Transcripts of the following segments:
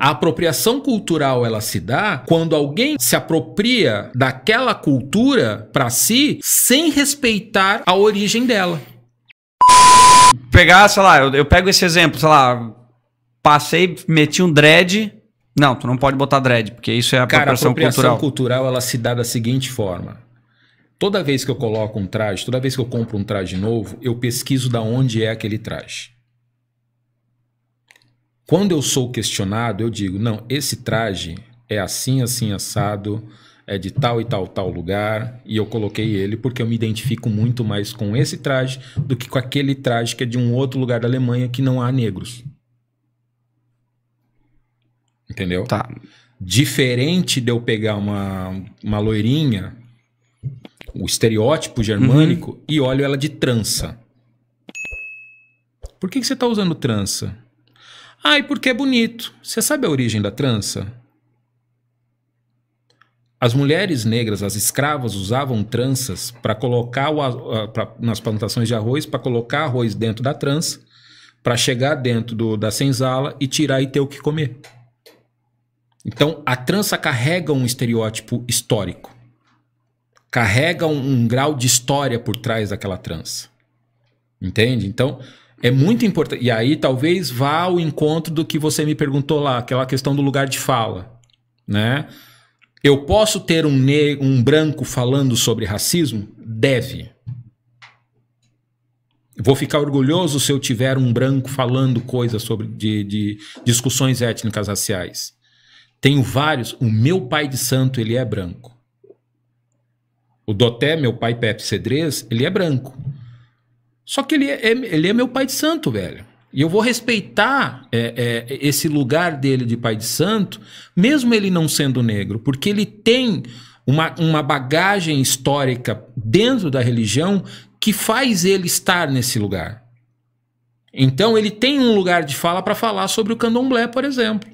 A apropriação cultural ela se dá quando alguém se apropria daquela cultura para si sem respeitar a origem dela. Pegar, sei lá, eu, eu pego esse exemplo, sei lá, passei, meti um dread. Não, tu não pode botar dread, porque isso é a apropriação cultural. a apropriação cultural. cultural ela se dá da seguinte forma. Toda vez que eu coloco um traje, toda vez que eu compro um traje novo, eu pesquiso da onde é aquele traje. Quando eu sou questionado, eu digo: não, esse traje é assim, assim, assado, é de tal e tal, tal lugar, e eu coloquei ele porque eu me identifico muito mais com esse traje do que com aquele traje que é de um outro lugar da Alemanha que não há negros. Entendeu? Tá. Diferente de eu pegar uma, uma loirinha, o estereótipo germânico, uhum. e olho ela de trança. Por que, que você está usando trança? Ah e porque é bonito. Você sabe a origem da trança? As mulheres negras, as escravas, usavam tranças para colocar o, pra, nas plantações de arroz, para colocar arroz dentro da trança, para chegar dentro do, da senzala e tirar e ter o que comer. Então, a trança carrega um estereótipo histórico, carrega um, um grau de história por trás daquela trança. Entende? Então, é muito importante. E aí talvez vá ao encontro do que você me perguntou lá, aquela questão do lugar de fala, né? Eu posso ter um, um branco falando sobre racismo? Deve. Vou ficar orgulhoso se eu tiver um branco falando coisas sobre de, de discussões étnicas raciais. Tenho vários. O meu pai de santo, ele é branco. O Doté, meu pai Pepe Cedrez, ele é branco. Só que ele é, é, ele é meu pai de santo, velho. E eu vou respeitar é, é, esse lugar dele de pai de santo, mesmo ele não sendo negro, porque ele tem uma, uma bagagem histórica dentro da religião que faz ele estar nesse lugar. Então ele tem um lugar de fala para falar sobre o candomblé, por exemplo.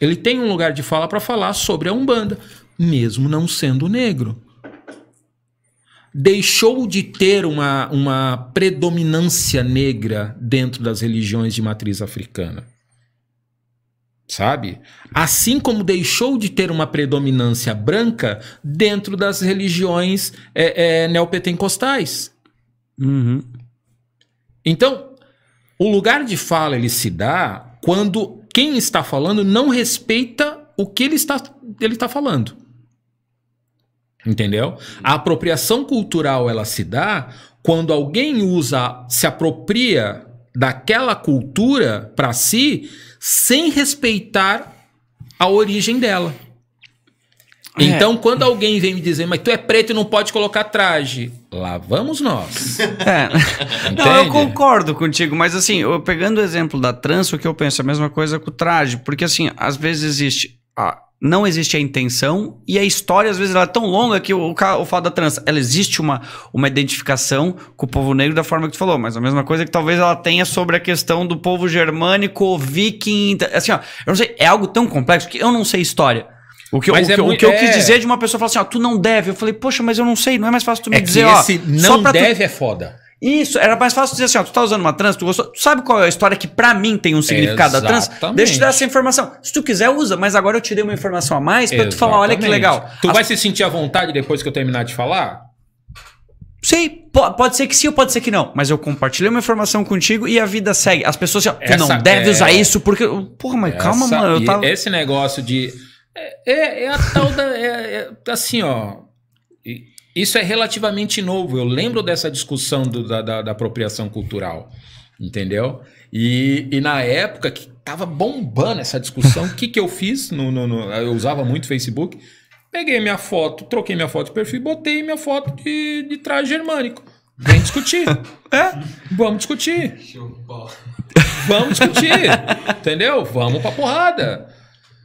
Ele tem um lugar de fala para falar sobre a Umbanda, mesmo não sendo negro deixou de ter uma, uma predominância negra dentro das religiões de matriz africana. Sabe? Assim como deixou de ter uma predominância branca dentro das religiões é, é, neopentecostais. Uhum. Então, o lugar de fala ele se dá quando quem está falando não respeita o que ele está, ele está falando. Entendeu? A apropriação cultural ela se dá quando alguém usa, se apropria daquela cultura para si sem respeitar a origem dela. É. Então, quando alguém vem me dizer, mas tu é preto e não pode colocar traje, lá vamos nós. É. Não, eu concordo contigo, mas assim, eu, pegando o exemplo da trança, o que eu penso é a mesma coisa com o traje, porque assim, às vezes existe. A, não existe a intenção e a história às vezes ela é tão longa que o, o, fato da trança, ela existe uma, uma identificação com o povo negro da forma que tu falou, mas a mesma coisa que talvez ela tenha sobre a questão do povo germânico, viking, assim, ó, eu não sei, é algo tão complexo que eu não sei história. O que, eu, o, é que, muito, o que, é eu é... quis dizer é de uma pessoa falar assim, ó, tu não deve. Eu falei, poxa, mas eu não sei, não é mais fácil tu me é dizer, ó. Esse não deve tu... é foda. Isso, era mais fácil dizer assim, ó, tu tá usando uma trans, tu gostou, tu sabe qual é a história que para mim tem um significado Exatamente. da trans? Deixa eu te dar essa informação. Se tu quiser, usa, mas agora eu te dei uma informação a mais para tu falar, olha que legal. Tu vai se sentir à vontade depois que eu terminar de falar? sei, pode ser que sim ou pode ser que não. Mas eu compartilhei uma informação contigo e a vida segue. As pessoas assim, tu não deve é... usar isso porque... Porra, mas essa... calma, mano. Tava... Esse negócio de... É, é, é a tal da... É, é, assim, ó... E isso é relativamente novo. Eu lembro dessa discussão do, da, da, da, apropriação cultural, entendeu? E, e na época que tava bombando essa discussão, o que, que eu fiz? No, no, no, eu usava muito Facebook. Peguei minha foto, troquei minha foto de perfil, botei minha foto de, de traje germânico. Vem discutir. é? Vamos discutir. Vamos discutir. entendeu? Vamos pra porrada.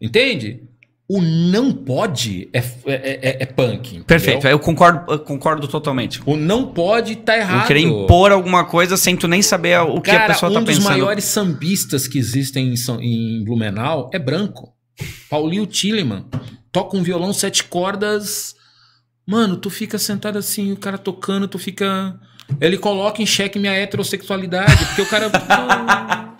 Entende? o não pode é é, é, é, é punk. Entendeu? Perfeito, eu concordo, eu concordo totalmente. O não pode tá errado. Eu querer impor alguma coisa sem tu nem saber o que Cara, a pessoa um tá pensando. Um dos maiores sambistas que existem em, em Blumenau é branco. Paulinho Tilleman. Toca um violão sete cordas. Mano, tu fica sentado assim, o cara tocando, tu fica. Ele coloca em xeque minha heterossexualidade, porque o cara.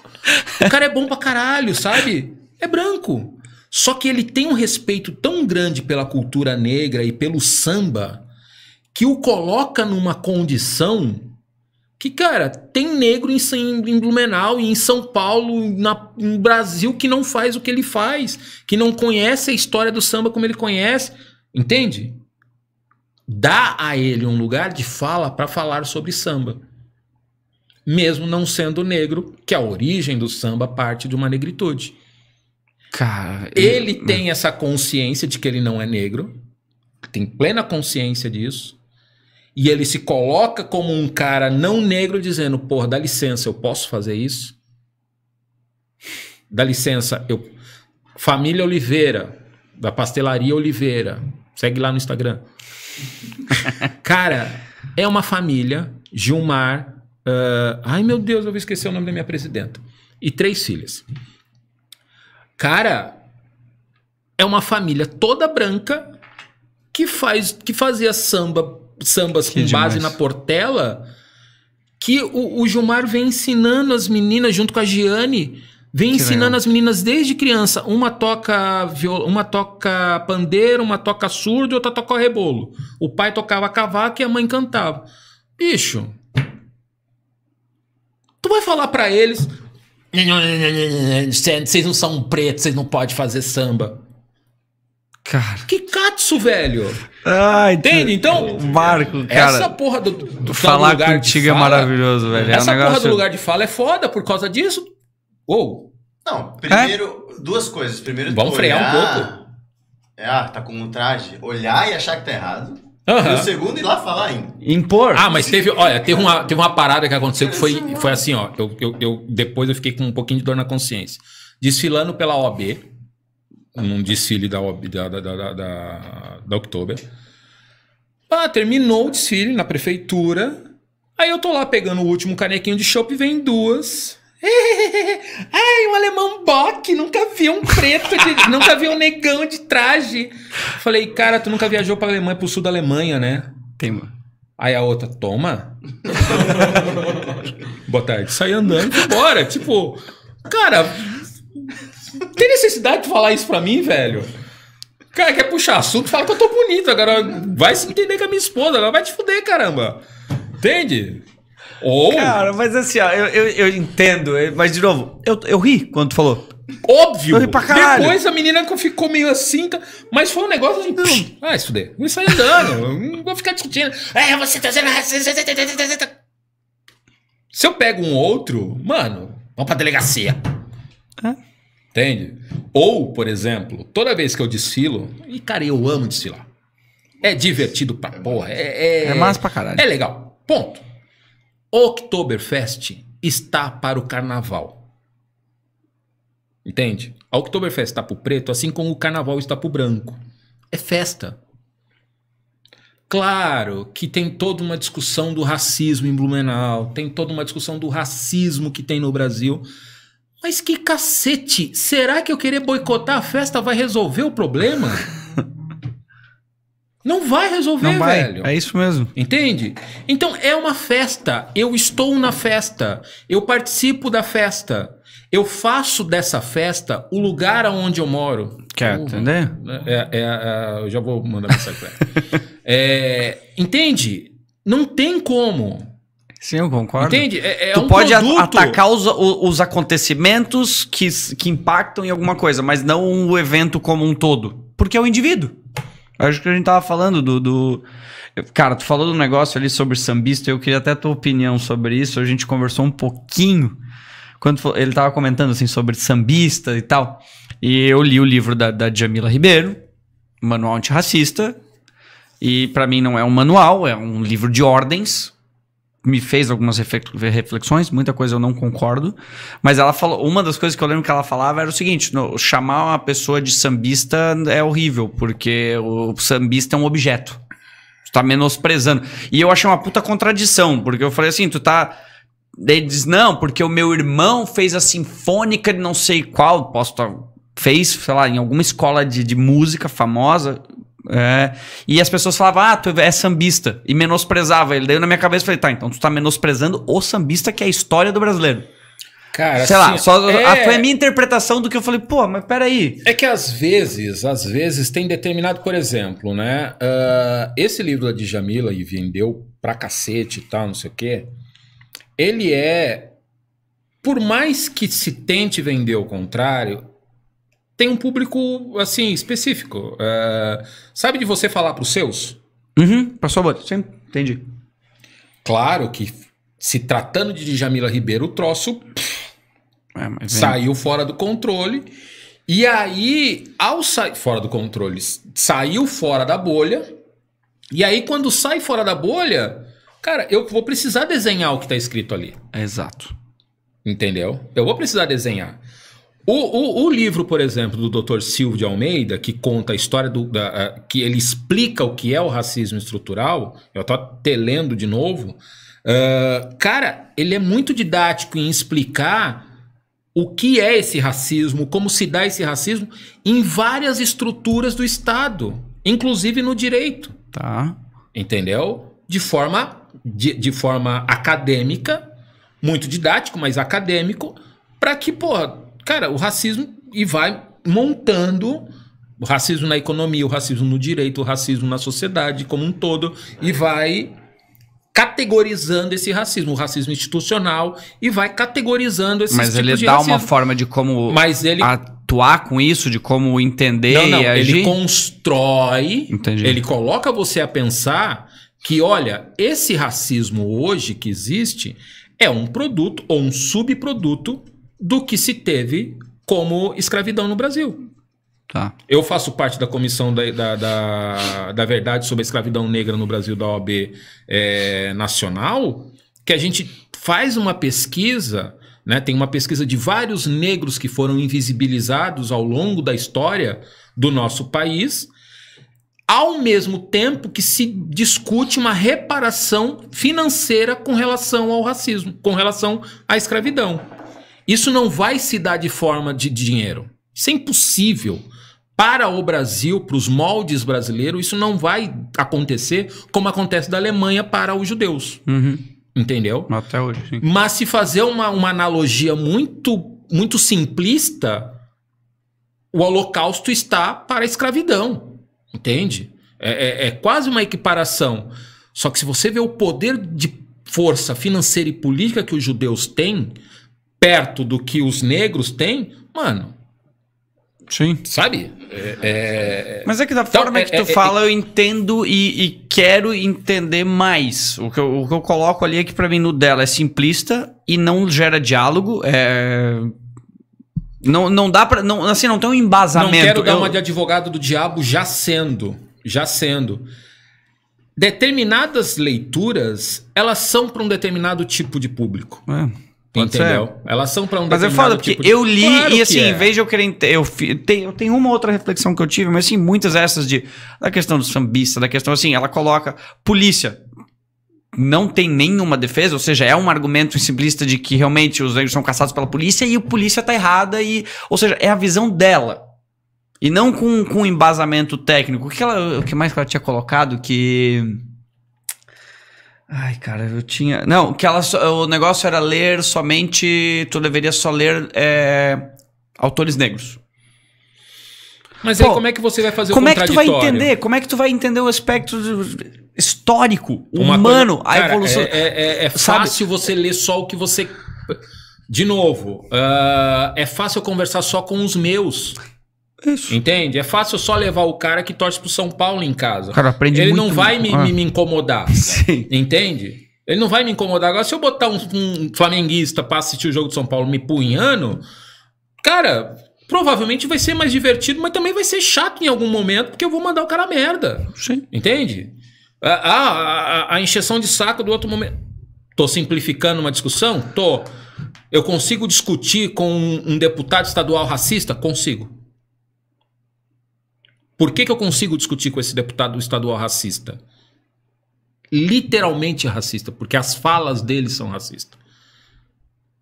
o cara é bom pra caralho, sabe? É branco. Só que ele tem um respeito tão grande pela cultura negra e pelo samba que o coloca numa condição que, cara, tem negro em, em Blumenau e em São Paulo, na, no Brasil, que não faz o que ele faz, que não conhece a história do samba como ele conhece, entende? Dá a ele um lugar de fala para falar sobre samba. Mesmo não sendo negro, que a origem do samba parte de uma negritude. Cara, ele, hum. tem essa consciência de que ele não é negro, tem plena consciência disso, e ele se coloca como um cara não negro dizendo: pô, dá licença, eu posso fazer isso?" Dá licença, eu Família Oliveira, da Pastelaria Oliveira, segue lá no Instagram. cara, é uma família, Gilmar, uh... ai meu Deus, eu vou esquecer o nome da minha presidenta, e três filhas. Cara, é uma família toda branca que faz que fazia samba, sambas que com demais. base na Portela, que o, o, Gilmar vem ensinando as meninas junto com a Giane, vem que ensinando legal. as meninas desde criança. Uma toca viola, uma toca pandeiro, uma toca surdo, outra toca rebolo. O pai tocava cavaco e a mãe cantava. Bicho, tu vai falar para eles, vocês não são pretos, vocês não podem fazer samba. Cara. Que catso, velho! Ah, então, Entende? Então, Marco, cara. Essa porra do. do falar lugar contigo é fala, é maravilhoso, velho. Essa é um porra do lugar de fala é foda por causa disso. Ou. Oh. Não, primeiro, é? duas coisas. Primeiro, vamos frear olhar... um pouco. É, ah, tá com um traje. Olhar e achar que tá errado. Uhum. E o segundo ir lá falar ainda. Impor. Ah, mas teve, olha, teve uma, teve uma parada que aconteceu que foi, foi assim, ó. Eu, eu, eu depois eu fiquei com um pouquinho de dor na consciência. Desfilando pela OB, num desfile da, OB, da, da, da, da, da October. Ah, terminou o desfile na prefeitura. Aí eu tô lá pegando o último canequinho de chopp e vem duas Ai, um alemão boque, nunca vi um preto, de, nunca vi um negão de traje. Falei, cara, tu nunca viajou pra Alemanha, pro sul da Alemanha, né? Tem, Aí a outra, toma. Boa tarde. Sai andando e bora. Tipo, cara, tem necessidade de falar isso pra mim, velho? Cara, quer puxar assunto, fala que eu tô bonito. Agora vai se entender com a minha esposa, ela vai te fuder, caramba. Entende? Ou... Cara, mas assim, ó, eu, eu, eu entendo, mas de novo, eu, eu ri quando tu falou. Óbvio. Eu ri pra caralho. Depois a menina ficou meio assim, então, mas foi um negócio assim. Psh, ah, isso daí. Vou sair andando. não vou ficar discutindo. É, você tá sendo. Se eu pego um outro, mano, vamos pra delegacia. Hã? É. Entende? Ou, por exemplo, toda vez que eu desfilo, e cara, eu amo desfilar. É divertido pra porra. É, é, é massa pra caralho. É legal. Ponto. Oktoberfest está para o carnaval. Entende? A Oktoberfest está para o preto, assim como o carnaval está para o branco. É festa. Claro que tem toda uma discussão do racismo em Blumenau, tem toda uma discussão do racismo que tem no Brasil. Mas que cacete! Será que eu querer boicotar a festa vai resolver o problema? Não vai resolver, Não vai. velho. É isso mesmo. Entende? Então é uma festa. Eu estou na festa. Eu participo da festa. Eu faço dessa festa o lugar aonde eu moro. Quer uhum. entender? É, é, é, eu já vou mandar mensagem pra ela. É, entende? Não tem como. Sim, eu concordo. Entende? É, é tu um pode produto... atacar os, os acontecimentos que, que impactam em alguma coisa, mas não o evento como um todo. Porque é o indivíduo. Acho que a gente tava falando do, do, Cara, tu falou do negócio ali sobre sambista, eu queria até a tua opinião sobre isso. A gente conversou um pouquinho quando ele tava comentando assim sobre sambista e tal. E eu li o livro da, da Jamila Ribeiro, Manual Antirracista. E para mim não é um manual, é um livro de ordens me fez algumas reflexões, muita coisa eu não concordo, mas ela falou, uma das coisas que eu lembro que ela falava era o seguinte, no, chamar uma pessoa de sambista é horrível, porque o sambista é um objeto. Tu tá menosprezando. E eu achei uma puta contradição, porque eu falei assim, tu tá ele diz não, porque o meu irmão fez a sinfônica de não sei qual, posso tá, fez, sei lá, em alguma escola de, de música famosa, é. E as pessoas falavam, ah, tu é sambista. E menosprezava ele. Daí na minha cabeça falei, tá, então tu tá menosprezando o sambista que é a história do brasileiro. Cara, sei assim, lá, só é... a, foi a minha interpretação do que eu falei, pô, mas peraí. É que às vezes, às vezes tem determinado, por exemplo, né? Uh, esse livro da Djamila e vendeu pra cacete e tal, não sei o quê. Ele é. Por mais que se tente vender o contrário, tem um público, assim, específico. Uh, sabe de você falar pros seus? Uhum, pra sua bota. Sim, entendi. Claro que se tratando de Jamila Ribeiro, o troço pff, é, saiu fora do controle. E aí, ao sair fora do controle, saiu fora da bolha. E aí, quando sai fora da bolha, cara, eu vou precisar desenhar o que tá escrito ali. exato. Entendeu? Eu vou precisar desenhar. O, o, o, livro, por exemplo, do Dr. Silvio de Almeida, que conta a história do. Da, que ele explica o que é o racismo estrutural, eu tô até lendo de novo. Uh, cara, ele é muito didático em explicar o que é esse racismo, como se dá esse racismo em várias estruturas do Estado, inclusive no direito. Tá. Entendeu? De forma, de, de forma acadêmica, muito didático, mas acadêmico, para que, porra, cara, o racismo e vai montando o racismo na economia, o racismo no direito, o racismo na sociedade como um todo e vai categorizando esse racismo, o racismo institucional e vai categorizando esse Mas tipo ele dá racismo. uma forma de como Mas ele atuar com isso, de como entender não, não, e agir. Ele constrói, Entendi. ele coloca você a pensar que olha, esse racismo hoje que existe é um produto ou um subproduto do que se teve como escravidão no Brasil. Tá. Eu faço parte da comissão da, da, da, da, verdade sobre a escravidão negra no Brasil da OAB é, Nacional, que a gente faz uma pesquisa, né, tem uma pesquisa de vários negros que foram invisibilizados ao longo da história do nosso país, ao mesmo tempo que se discute uma reparação financeira com relação ao racismo, com relação à escravidão. Isso não vai se dar de forma de dinheiro. Isso é impossível. Para o Brasil, para os moldes brasileiros, isso não vai acontecer como acontece da Alemanha para os judeus. Uhum. Entendeu? Até hoje, sim. Mas se fazer uma, uma analogia muito, muito simplista, o Holocausto está para a escravidão. Entende? É, é, é quase uma equiparação. Só que se você vê o poder de força financeira e política que os judeus têm, perto do que os negros têm, mano. Sim. Sabe? É, é... Mas é que da então, forma é, que tu é, é, fala, é- eu entendo e, e, quero entender mais. O que, eu, o que eu coloco ali é que, pra mim, no dela é simplista e não gera diálogo. É. Não, não dá pra. Não, assim, não tem um embasamento. Não quero dar eu... uma de advogado do diabo já sendo. Já sendo. Determinadas leituras, elas são para um determinado tipo de público. É. Pode Entendeu? Ser. Elas são para um Mas é foda, porque tipo de... eu li claro e assim, é. em vez de eu querer. Eu, tem, eu tenho uma outra reflexão que eu tive, mas assim, muitas essas de. Da questão do sambista, da questão assim, ela coloca polícia. Não tem nenhuma defesa, ou seja, é um argumento simplista de que realmente os negros são caçados pela polícia e a polícia tá errada, e, ou seja, é a visão dela. E não com, com embasamento técnico. O que, ela, o que mais que ela tinha colocado que. Ai, cara, eu tinha. Não, que ela, o negócio era ler somente. Tu deveria só ler é, autores negros. Mas Pô, aí como é que você vai fazer como o Como é que tu vai entender? Como é que tu vai entender o aspecto histórico, Uma humano, coisa... Cara, a evolução? É, é, é, é fácil sabe? você ler só o que você. De novo, uh, é fácil conversar só com os meus. Isso. Entende? É fácil só levar o cara que torce pro São Paulo em casa. cara aprende Ele muito, não vai né? ah. me, me, incomodar. Sim. Entende? Ele não vai me incomodar. Agora, se eu botar um, um flamenguista pra assistir o jogo de São Paulo me punhando, cara, provavelmente vai ser mais divertido, mas também vai ser chato em algum momento, porque eu vou mandar o cara merda. Sim. Entende? A, a, a, a encheção de saco do outro momento. Tô simplificando uma discussão? Tô. Eu consigo discutir com um, um deputado estadual racista? Consigo. Por que, que eu consigo discutir com esse deputado estadual racista? Literalmente racista, porque as falas dele são racistas.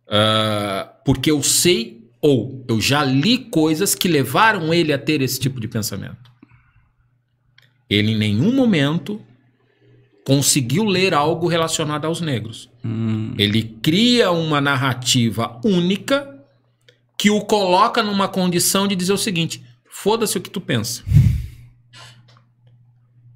Uh, porque eu sei ou eu já li coisas que levaram ele a ter esse tipo de pensamento. Ele em nenhum momento conseguiu ler algo relacionado aos negros. Hum. Ele cria uma narrativa única que o coloca numa condição de dizer o seguinte: foda-se o que tu pensa.